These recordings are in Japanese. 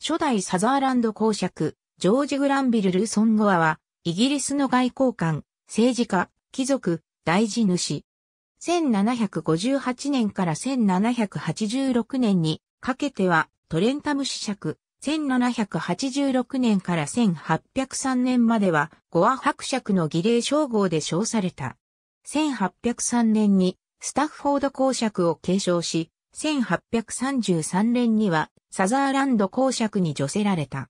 初代サザーランド公爵、ジョージ・グランビル・ルーソン・ゴアは、イギリスの外交官、政治家、貴族、大事主。1758年から1786年にかけてはトレンタム子爵、1786年から1803年まではゴア伯爵の儀礼称号で称された。1803年にスタッフォード公爵を継承し、1833年にはサザーランド公爵に除せられた。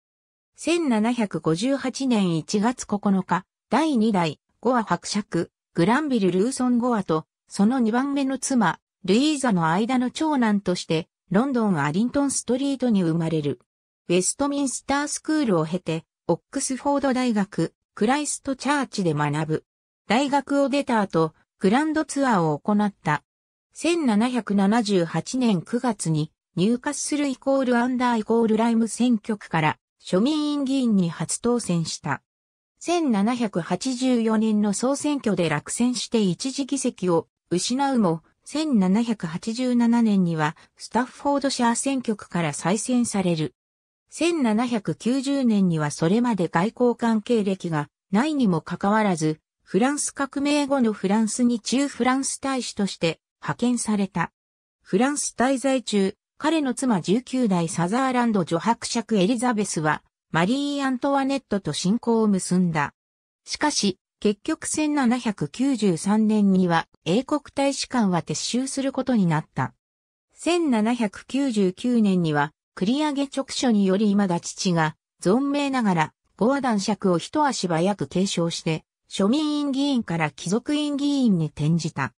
1758年1月9日、第2代、ゴア伯爵、グランビル・ルーソン・ゴアと、その2番目の妻、ルイーザの間の長男として、ロンドン・アリントン・ストリートに生まれる。ウェストミンスタースクールを経て、オックスフォード大学、クライストチャーチで学ぶ。大学を出た後、グランドツアーを行った。1778年9月に入荷するイコールアンダーイコールライム選挙区から庶民院議員に初当選した。1784年の総選挙で落選して一時議席を失うも、1787年にはスタッフォードシャー選挙区から再選される。1790年にはそれまで外交関係歴がないにもかかわらず、フランス革命後のフランスに中フランス大使として派遣された。フランス滞在中、彼の妻19代サザーランド女伯爵エリザベスは、マリー・アントワネットと信仰を結んだ。しかし、結局1793年には英国大使館は撤収することになった。1799年には繰り上げ直書により未だ父が存命ながらゴア男爵を一足早く継承して庶民院議員から貴族院議員に転じた。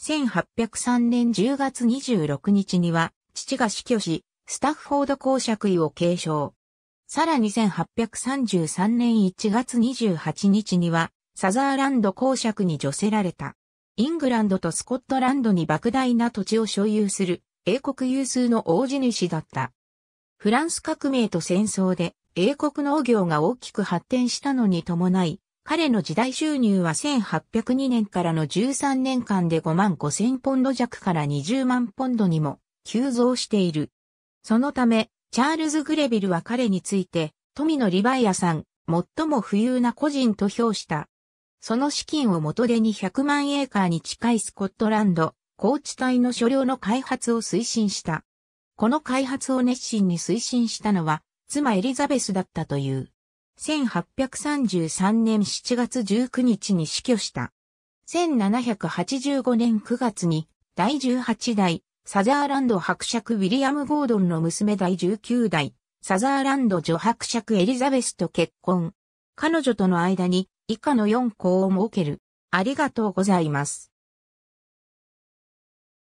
1803年10月26日には父が死去し、スタッフォード公爵位を継承。さらに1833年1月28日には、サザーランド公爵に除せられた。イングランドとスコットランドに莫大な土地を所有する、英国有数の大地主だった。フランス革命と戦争で、英国農業が大きく発展したのに伴い、彼の時代収入は1802年からの13年間で5万5千ポンド弱から20万ポンドにも急増している。そのため、チャールズ・グレビルは彼について、富のリバイアさん、最も富裕な個人と評した。その資金を元手に100万エーカーに近いスコットランド、高地帯の所領の開発を推進した。この開発を熱心に推進したのは、妻エリザベスだったという。1833年7月19日に死去した。1785年9月に第18代サザーランド伯爵ウィリアム・ゴードンの娘第19代、サザーランド女伯爵エリザベスと結婚。彼女との間に以下の4校を設ける。ありがとうございます。